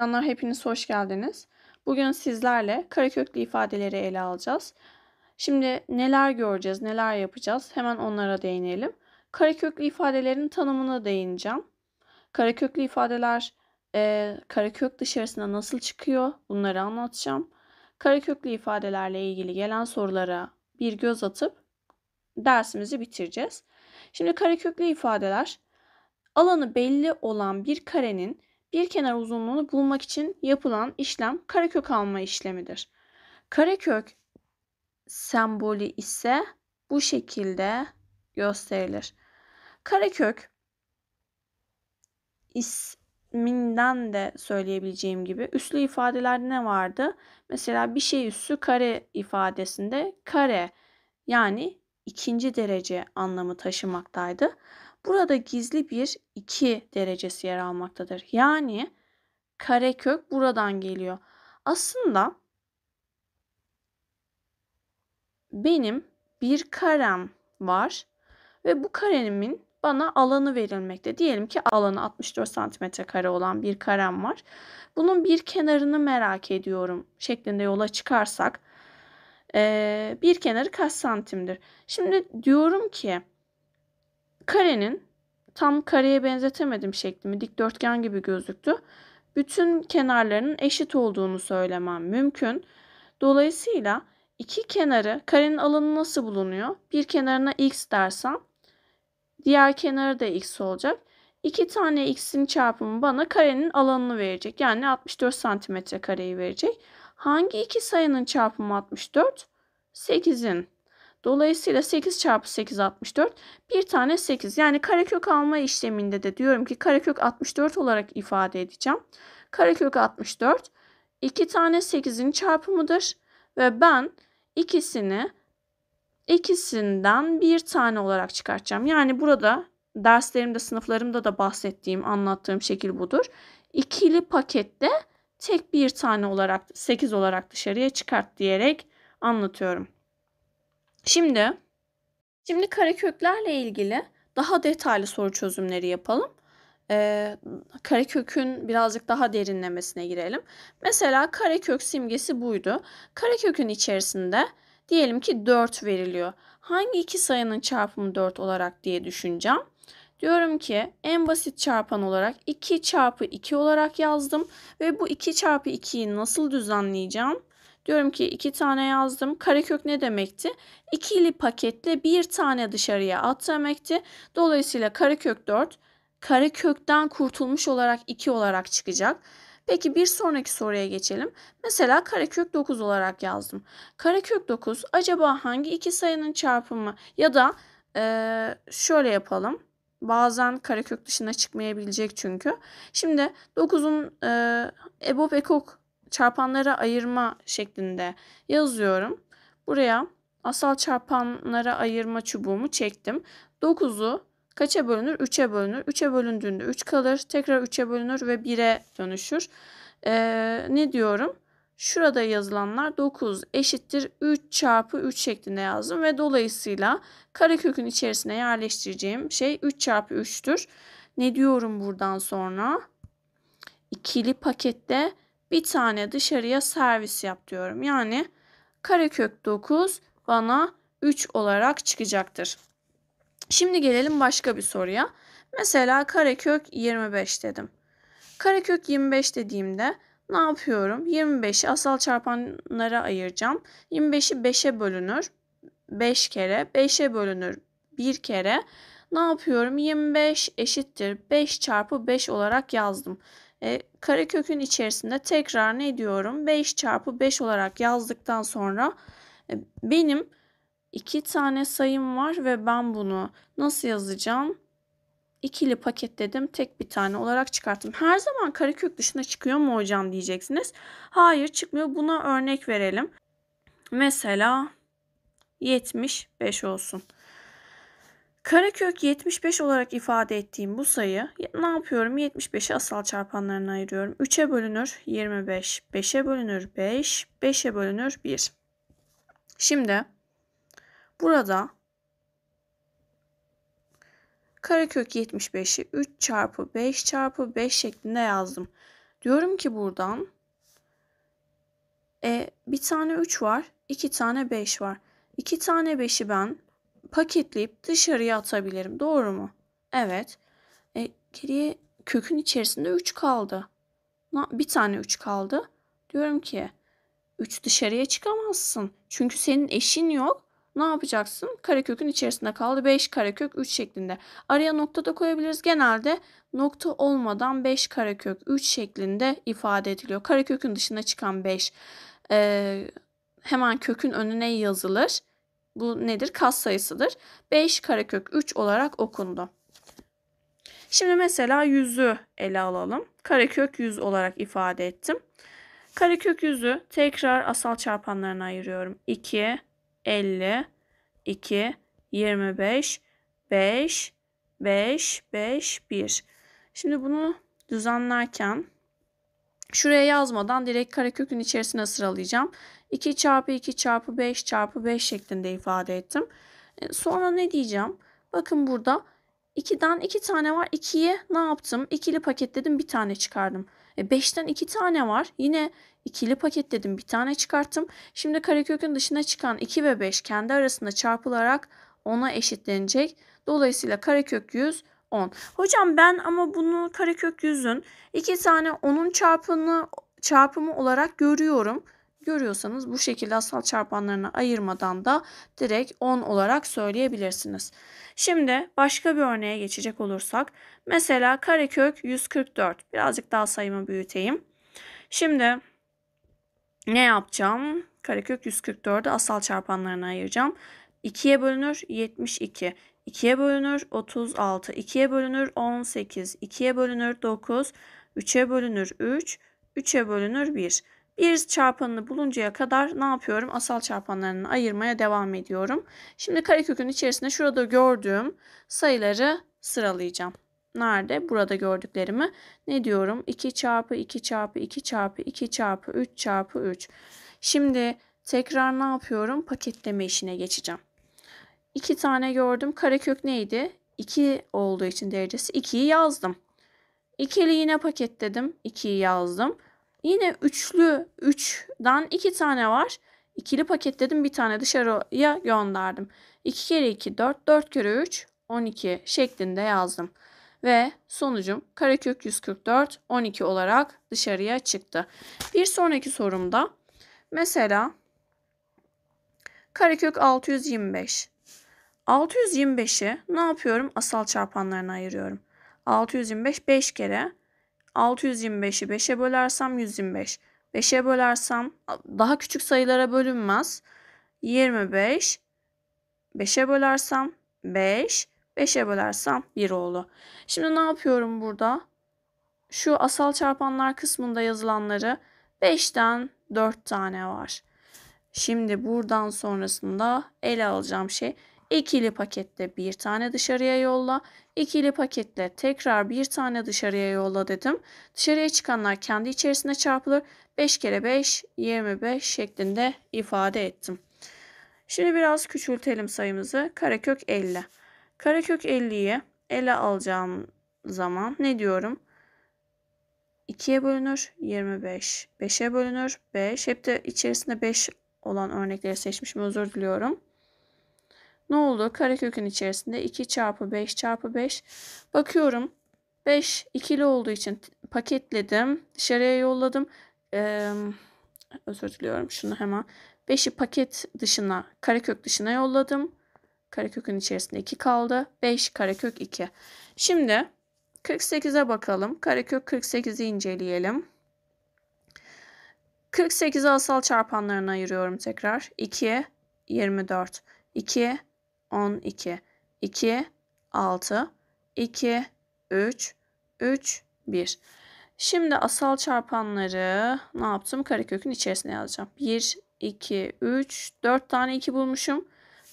Canlar hepiniz hoş geldiniz. Bugün sizlerle kareköklü ifadeleri ele alacağız. Şimdi neler göreceğiz, neler yapacağız hemen onlara değinelim. Kareköklü ifadelerin tanımına değineceğim. Kareköklü ifadeler e, karekök dışarısına nasıl çıkıyor bunları anlatacağım. Kareköklü ifadelerle ilgili gelen sorulara bir göz atıp dersimizi bitireceğiz. Şimdi kareköklü ifadeler alanı belli olan bir karenin bir kenar uzunluğunu bulmak için yapılan işlem karekök alma işlemidir. Karekök sembolü ise bu şekilde gösterilir. Karekök isminden de söyleyebileceğim gibi üslü ifadelerde ne vardı? Mesela bir şey üssü kare ifadesinde kare yani ikinci derece anlamı taşımaktaydı. Burada gizli bir 2 derecesi yer almaktadır. Yani karekök buradan geliyor. Aslında benim bir karem var ve bu karenimin bana alanı verilmekte. Diyelim ki alanı 64 santimetre kare olan bir karem var. Bunun bir kenarını merak ediyorum şeklinde yola çıkarsak bir kenarı kaç santimdir? Şimdi diyorum ki karenin tam kareye benzetemedim şeklimi dikdörtgen gibi gözüktü. Bütün kenarlarının eşit olduğunu söylemem mümkün. Dolayısıyla iki kenarı karenin alanı nasıl bulunuyor? Bir kenarına x dersem diğer kenarı da x olacak. İki tane x'in çarpımı bana karenin alanını verecek. Yani 64 santimetre kareyi verecek. Hangi iki sayının çarpımı 64? 8'in Dolayısıyla 8 çarpı 8 64. Bir tane 8. Yani karekök alma işleminde de diyorum ki karekök 64 olarak ifade edeceğim. Karekök 64 2 tane 8'in çarpımıdır ve ben ikisini ikisinden bir tane olarak çıkartacağım. Yani burada derslerimde, sınıflarımda da bahsettiğim, anlattığım şekil budur. İkili pakette tek bir tane olarak 8 olarak dışarıya çıkart diyerek anlatıyorum. Şimdi şimdi kareköklerle ilgili daha detaylı soru çözümleri yapalım. Ee, karekökün birazcık daha derinlemesine girelim. Mesela karekök simgesi buydu. Karekökün içerisinde diyelim ki 4 veriliyor. Hangi iki sayının çarpımı 4 olarak diye düşüneceğim. Diyorum ki en basit çarpan olarak 2 çarpı 2 olarak yazdım. Ve bu 2 çarpı 2'yi nasıl düzenleyeceğim? Diyorum ki iki tane yazdım. Karekök ne demekti? İkili paketle bir tane dışarıya at demekti. Dolayısıyla karekök 4 karekökten kurtulmuş olarak 2 olarak çıkacak. Peki bir sonraki soruya geçelim. Mesela karekök 9 olarak yazdım. Karekök 9 acaba hangi iki sayının çarpımı ya da ee, şöyle yapalım. Bazen karekök dışına çıkmayabilecek çünkü. Şimdi 9'un e, EBOB EKOK çarpanlara ayırma şeklinde yazıyorum. Buraya asal çarpanlara ayırma çubuğumu çektim. 9'u kaça bölünür? 3'e bölünür. 3'e bölündüğünde 3 kalır. Tekrar 3'e bölünür ve 1'e dönüşür. Ee, ne diyorum? Şurada yazılanlar 9 eşittir 3 çarpı 3 şeklinde yazdım ve dolayısıyla karekökün içerisine yerleştireceğim şey 3 çarpı 3'tür. Ne diyorum buradan sonra? İkili pakette bir tane dışarıya servis yap diyorum. Yani karekök 9 bana 3 olarak çıkacaktır. Şimdi gelelim başka bir soruya. Mesela karekök 25 dedim. Karekök 25 dediğimde ne yapıyorum? 25'i asal çarpanlara ayıracağım. 25'i 5'e bölünür. 5 kere. 5'e bölünür 1 kere. Ne yapıyorum? 25 eşittir 5 çarpı 5 olarak yazdım. E, karekökün içerisinde tekrar ne diyorum? 5 çarpı 5 olarak yazdıktan sonra e, benim iki tane sayım var ve ben bunu nasıl yazacağım? İkili paket dedim, Tek bir tane olarak çıkarttım. Her zaman karekök dışına çıkıyor mu hocam diyeceksiniz. Hayır çıkmıyor. Buna örnek verelim. Mesela 75 olsun. Karekök 75 olarak ifade ettiğim bu sayı ne yapıyorum? 75'i asal çarpanlarına ayırıyorum. 3'e bölünür 25, 5'e bölünür 5, 5'e bölünür 1. Şimdi burada karekök 75'i 3 çarpı 5 çarpı 5 şeklinde yazdım. Diyorum ki buradan e, bir tane 3 var, 2 tane 5 var. 2 tane 5'i ben paketleyip dışarıya atabilirim. Doğru mu? Evet. E, geriye kökün içerisinde 3 kaldı. Bir tane 3 kaldı. Diyorum ki 3 dışarıya çıkamazsın. Çünkü senin eşin yok. Ne yapacaksın? Karekökün içerisinde kaldı. 5 karekök 3 şeklinde. Araya nokta da koyabiliriz. Genelde nokta olmadan 5 karekök 3 şeklinde ifade ediliyor. Karekökün dışına çıkan 5 e, hemen kökün önüne yazılır. Bu nedir? Kas sayısıdır. 5 karekök 3 olarak okundu. Şimdi mesela 100'ü ele alalım. Karekök 100 olarak ifade ettim. Karekök 100'ü tekrar asal çarpanlarına ayırıyorum. 2, 50, 2, 25, 5, 5, 5, 1. Şimdi bunu düzenlerken Şuraya yazmadan direkt karekökün içerisine sıralayacağım. 2 çarpı 2 çarpı 5 çarpı 5 şeklinde ifade ettim. E, sonra ne diyeceğim? Bakın burada 2'den 2 tane var. 2'ye ne yaptım? İkili paketledim bir tane çıkardım. 5'ten e, 2 tane var. Yine ikili paketledim bir tane çıkarttım. Şimdi karekökün dışına çıkan 2 ve 5 kendi arasında çarpılarak 10'a eşitlenecek. Dolayısıyla karekök 100 10. Hocam ben ama bunu karekök yüzün iki tane 10'un çarpını çarpımı olarak görüyorum. Görüyorsanız bu şekilde asal çarpanlarını ayırmadan da direkt 10 olarak söyleyebilirsiniz. Şimdi başka bir örneğe geçecek olursak. Mesela karekök 144. Birazcık daha sayımı büyüteyim. Şimdi ne yapacağım? Karekök 144'ü asal çarpanlarına ayıracağım. 2'ye bölünür 72. 2'ye bölünür 36. 2'ye bölünür 18. 2'ye bölünür 9. 3'e bölünür 3. 3'e bölünür 1. 1 çarpanını buluncaya kadar ne yapıyorum? Asal çarpanlarını ayırmaya devam ediyorum. Şimdi karekökün içerisinde şurada gördüğüm sayıları sıralayacağım. Nerede? Burada gördüklerimi. Ne diyorum? 2 çarpı 2 çarpı 2 çarpı 2 çarpı 3 çarpı 3. Şimdi tekrar ne yapıyorum? Paketleme işine geçeceğim. 2 tane gördüm. Karekök neydi? 2 olduğu için derecesi 2'yi yazdım. İkili yine paketledim. 2'yi yazdım. Yine üçlü 3'dan 2 tane var. İkili paketledim. Bir tane dışarıya gönderdim. 2 kere 2 4. 4 kere 3 12 şeklinde yazdım. Ve sonucum karekök 144 12 olarak dışarıya çıktı. Bir sonraki sorumda mesela karekök 625 625'i ne yapıyorum? Asal çarpanlarına ayırıyorum. 625 5 kere. 625'i 5'e bölersem 125. 5'e bölersem daha küçük sayılara bölünmez. 25. 5'e bölersem 5. 5'e bölersem 1 oldu. Şimdi ne yapıyorum burada? Şu asal çarpanlar kısmında yazılanları 5'ten 4 tane var. Şimdi buradan sonrasında ele alacağım şey ikili pakette bir tane dışarıya yolla, ikili pakette tekrar bir tane dışarıya yolla dedim. Dışarıya çıkanlar kendi içerisine çarpılır. 5 kere 5 25 şeklinde ifade ettim. Şimdi biraz küçültelim sayımızı. Karekök 50. Karekök 50'yi ele alacağım zaman ne diyorum? 2'ye bölünür 25. 5'e bölünür 5. Hep de içerisinde 5 olan örnekleri seçmişim özür diliyorum. Ne oldu? Karekökün içerisinde 2 çarpı 5 çarpı 5. Bakıyorum 5 ikili olduğu için paketledim. Dışarıya yolladım. Ee, özür diliyorum şunu hemen. 5'i paket dışına, karekök dışına yolladım. Karekökün içerisinde 2 kaldı. 5 karekök 2. Şimdi 48'e bakalım. Karekök 48'i inceleyelim. 48'i asal çarpanlarına ayırıyorum tekrar. 2, 24. 2, 12, 2, 6, 2, 3, 3, 1. Şimdi asal çarpanları ne yaptım? Karekökün içerisine yazacağım. 1, 2, 3, 4 tane 2 bulmuşum.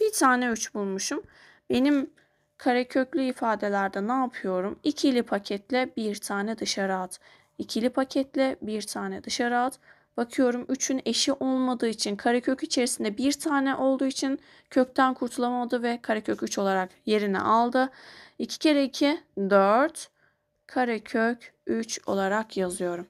Bir tane 3 bulmuşum. Benim kareköklü ifadelerde ne yapıyorum? İkili paketle bir tane dışarı at. İkili paketle bir tane dışarı at. Bakıyorum 3'ün eşi olmadığı için karekök içerisinde bir tane olduğu için kökten kurtulamadı ve karekök 3 olarak yerini aldı. 2 kere 2 4 karekök 3 olarak yazıyorum.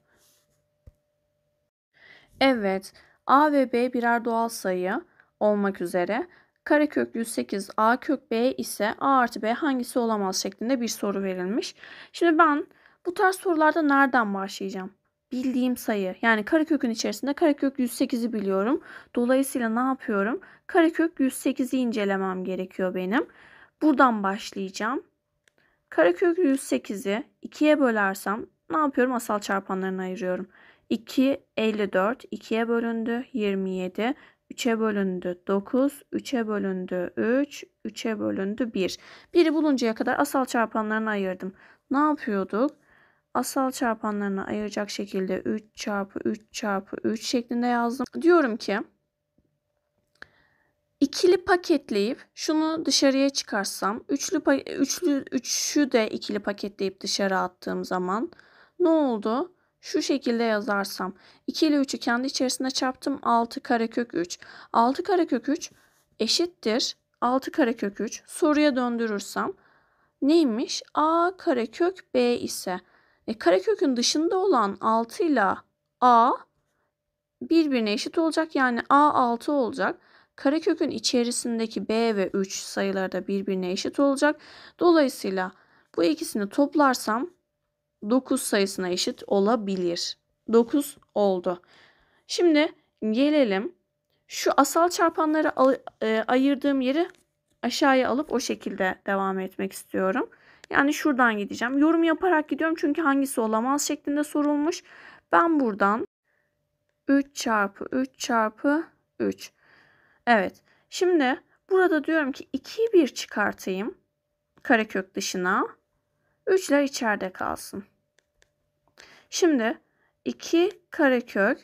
Evet a ve b birer doğal sayı olmak üzere karekök 108 a kök b ise a artı b hangisi olamaz şeklinde bir soru verilmiş. Şimdi ben bu tarz sorularda nereden başlayacağım? bildiğim sayı. Yani karekökün içerisinde karekök 108'i biliyorum. Dolayısıyla ne yapıyorum? Karekök 108'i incelemem gerekiyor benim. Buradan başlayacağım. Karekök 108'i 2'ye bölersem ne yapıyorum? Asal çarpanlarını ayırıyorum. 2 54 2'ye bölündü 27 3'e bölündü 9 3'e bölündü 3 3'e bölündü 1. 1'i buluncaya kadar asal çarpanlarını ayırdım. Ne yapıyorduk? asal çarpanlarına ayıracak şekilde 3 çarpı 3 çarpı 3 şeklinde yazdım. Diyorum ki ikili paketleyip şunu dışarıya çıkarsam, üçlü üçlü üçü de ikili paketleyip dışarı attığım zaman ne oldu? Şu şekilde yazarsam 2 ile 3'ü kendi içerisinde çarptım 6 karekök 3. 6 karekök 3 eşittir 6 karekök 3 soruya döndürürsem neymiş? A karekök B ise e, karekökün dışında olan 6 ile A birbirine eşit olacak. Yani A 6 olacak. Karekökün içerisindeki B ve 3 sayıları da birbirine eşit olacak. Dolayısıyla bu ikisini toplarsam 9 sayısına eşit olabilir. 9 oldu. Şimdi gelelim şu asal çarpanları e, ayırdığım yeri aşağıya alıp o şekilde devam etmek istiyorum. Yani şuradan gideceğim. Yorum yaparak gidiyorum çünkü hangisi olamaz şeklinde sorulmuş. Ben buradan 3 çarpı 3 çarpı 3. Evet. Şimdi burada diyorum ki 2'yi 1 çıkartayım. Karekök dışına. 3'ler içeride kalsın. Şimdi 2 karekök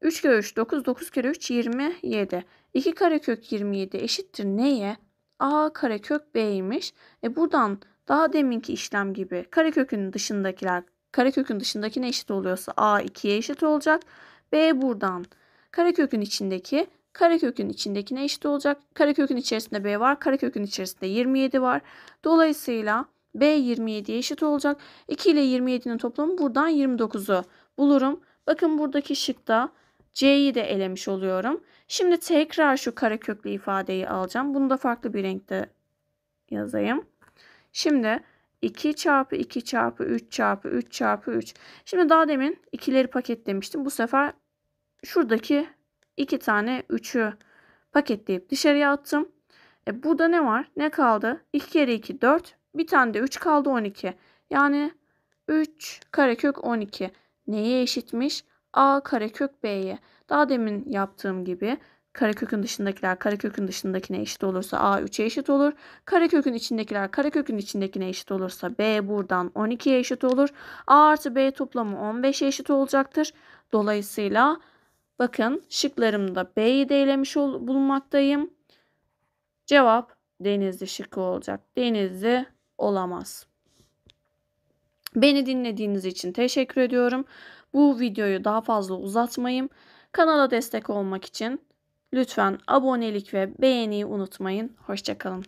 3 kere 3 9 9 kere 3 27. 2 karekök 27 eşittir neye? A karekök B'ymiş. E buradan daha deminki işlem gibi karekökün dışındakiler karekökün dışındakine eşit oluyorsa a 2'ye eşit olacak. B buradan karekökün içindeki karekökün içindekine eşit olacak. Karekökün içerisinde b var. Karekökün içerisinde 27 var. Dolayısıyla b 27'ye eşit olacak. 2 ile 27'nin toplamı buradan 29'u bulurum. Bakın buradaki şıkta c'yi de elemiş oluyorum. Şimdi tekrar şu kareköklü ifadeyi alacağım. Bunu da farklı bir renkte yazayım. Şimdi 2 çarpı 2 çarpı 3 çarpı 3 çarpı 3. Şimdi daha demin ikileri paketlemiştim. Bu sefer şuradaki iki tane 3'ü paketleyip dışarıya attım. E burada ne var? Ne kaldı? 2 kere 2 4. Bir tane de 3 kaldı 12. Yani 3 karekök 12. Neye eşitmiş? A karekök B'ye. Daha demin yaptığım gibi Karekökün dışındakiler karekökün dışındakine eşit olursa A 3'e eşit olur. Karekökün içindekiler karekökün içindekine eşit olursa B buradan 12'ye eşit olur. A artı B toplamı 15'e eşit olacaktır. Dolayısıyla bakın şıklarımda B'yi de elemiş bulunmaktayım. Cevap Denizli şıkkı olacak. Denizli olamaz. Beni dinlediğiniz için teşekkür ediyorum. Bu videoyu daha fazla uzatmayayım. Kanala destek olmak için Lütfen abonelik ve beğeniyi unutmayın. Hoşçakalın.